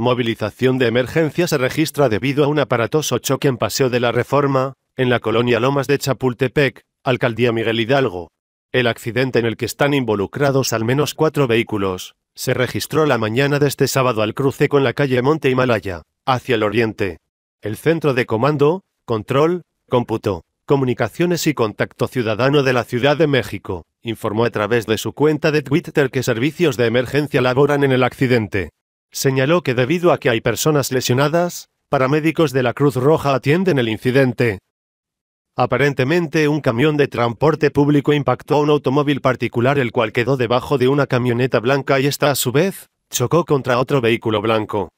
Movilización de emergencia se registra debido a un aparatoso choque en Paseo de la Reforma, en la colonia Lomas de Chapultepec, Alcaldía Miguel Hidalgo. El accidente en el que están involucrados al menos cuatro vehículos se registró la mañana de este sábado al cruce con la calle Monte Himalaya, hacia el oriente. El Centro de Comando, Control, Cómputo, Comunicaciones y Contacto Ciudadano de la Ciudad de México informó a través de su cuenta de Twitter que servicios de emergencia laboran en el accidente. Señaló que debido a que hay personas lesionadas, paramédicos de la Cruz Roja atienden el incidente. Aparentemente, un camión de transporte público impactó a un automóvil particular el cual quedó debajo de una camioneta blanca y esta a su vez chocó contra otro vehículo blanco.